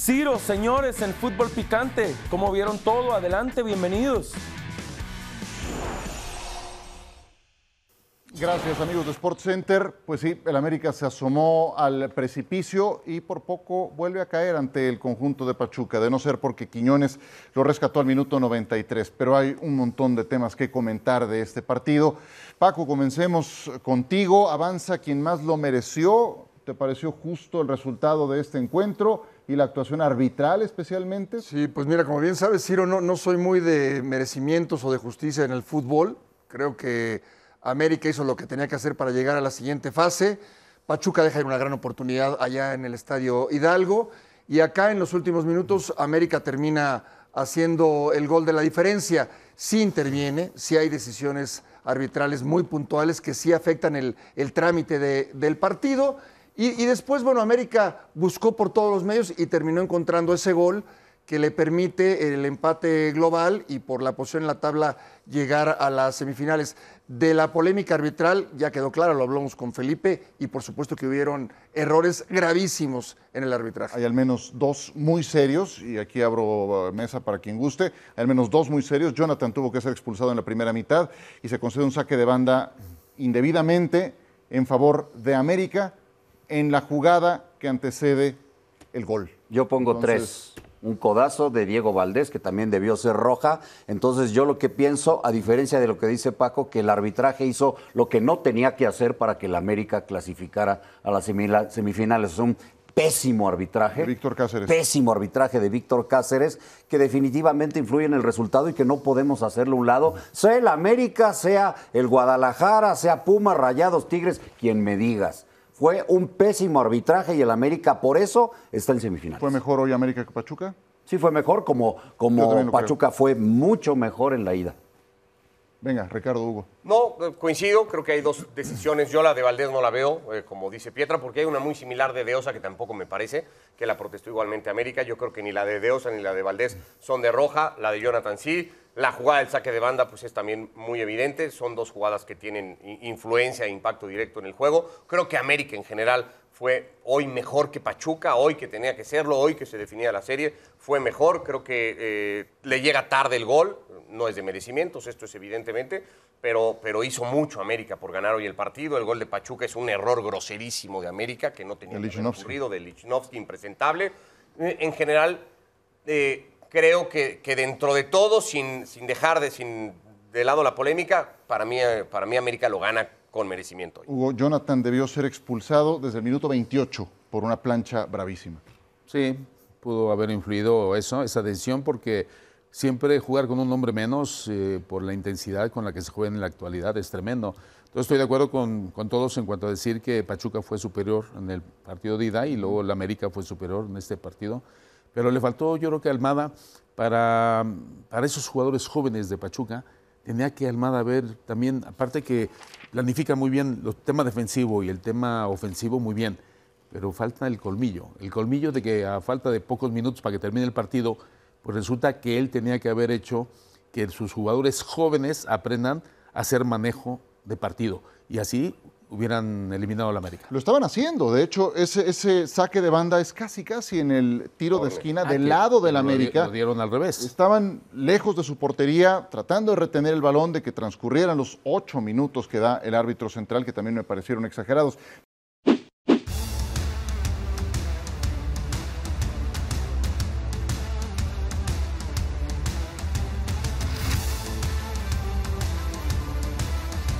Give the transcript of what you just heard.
Ciro, señores, en Fútbol Picante, ¿cómo vieron todo? Adelante, bienvenidos. Gracias amigos de Sports Center. Pues sí, el América se asomó al precipicio y por poco vuelve a caer ante el conjunto de Pachuca, de no ser porque Quiñones lo rescató al minuto 93. Pero hay un montón de temas que comentar de este partido. Paco, comencemos contigo. Avanza quien más lo mereció. ¿Te pareció justo el resultado de este encuentro? y la actuación arbitral especialmente? Sí, pues mira, como bien sabes, Ciro, no, no soy muy de merecimientos o de justicia en el fútbol. Creo que América hizo lo que tenía que hacer para llegar a la siguiente fase. Pachuca deja una gran oportunidad allá en el Estadio Hidalgo. Y acá en los últimos minutos América termina haciendo el gol de la diferencia. Sí interviene, sí hay decisiones arbitrales muy puntuales que sí afectan el, trámite del partido. Y, después, bueno, América buscó por todos los medios y terminó encontrando ese gol que le permite el empate global y por la posición en la tabla llegar a las semifinales. De la polémica arbitral ya quedó clara, lo hablamos con Felipe y por supuesto que hubieron errores gravísimos en el arbitraje. Hay al menos dos muy serios, y aquí abro uh, mesa para quien guste, hay al menos dos muy serios. Jonathan tuvo que ser expulsado en la primera mitad y se concede un saque de banda indebidamente en favor de América en la jugada que antecede el gol. Yo pongo tres. Un codazo de Diego Valdés, que también debió ser roja. Entonces yo lo que pienso, a diferencia de lo que dice Paco, que el arbitraje hizo lo que no tenía que hacer para que el América clasificara a las semifinales. Es un pésimo arbitraje. Víctor Cáceres. Pésimo arbitraje de Víctor Cáceres, que definitivamente influye en el resultado y que no podemos hacerlo a un lado, sea el América, sea el Guadalajara, sea Puma, Rayados, Tigres, quien me digas. Fue un pésimo arbitraje y el América por eso está en semifinales. ¿Fue mejor hoy América que Pachuca? Sí, fue mejor, como, como Pachuca fue mucho mejor en la ida. Venga, Ricardo Hugo. No, eh, coincido, creo que hay dos decisiones. Yo la de Valdés no la veo, eh, como dice Pietra, porque hay una muy similar de Deosa que tampoco me parece, que la protestó igualmente América. Yo creo que ni la de Deosa ni la de Valdés son de roja, la de Jonathan sí, la jugada del saque de banda pues es también muy evidente, son dos jugadas que tienen influencia e impacto directo en el juego. Creo que América en general fue hoy mejor que Pachuca, hoy que tenía que serlo, hoy que se definía la serie, fue mejor, creo que eh, le llega tarde el gol, no es de merecimientos, esto es evidentemente, pero, pero hizo mucho América por ganar hoy el partido. El gol de Pachuca es un error groserísimo de América que no tenía que ocurrido, de Lichnowsky impresentable. Eh, en general, eh, creo que, dentro de todo, sin, dejar de, de lado la polémica, para mí, para mí América lo gana con merecimiento. Hugo, Jonathan debió ser expulsado desde el minuto 28 por una plancha bravísima. Sí, pudo haber influido eso, esa decisión, porque siempre jugar con un hombre menos eh, por la intensidad con la que se juega en la actualidad es tremendo. Entonces estoy de acuerdo con, con, todos en cuanto a decir que Pachuca fue superior en el partido de ida y luego la América fue superior en este partido. Pero le faltó, yo creo que Almada, para, para esos jugadores jóvenes de Pachuca, tenía que Almada ver también, aparte que planifica muy bien los temas defensivo y el tema ofensivo muy bien, pero falta el colmillo. El colmillo de que a falta de pocos minutos para que termine el partido, pues resulta que él tenía que haber hecho que sus jugadores jóvenes aprendan a hacer manejo de partido. Y así hubieran eliminado a la América. Lo estaban haciendo, de hecho, ese, saque de banda es casi casi en el tiro de esquina ah, del lado de la América. Lo dieron al revés. Estaban lejos de su portería, tratando de retener el balón, de que transcurrieran los ocho minutos que da el árbitro central, que también me parecieron exagerados.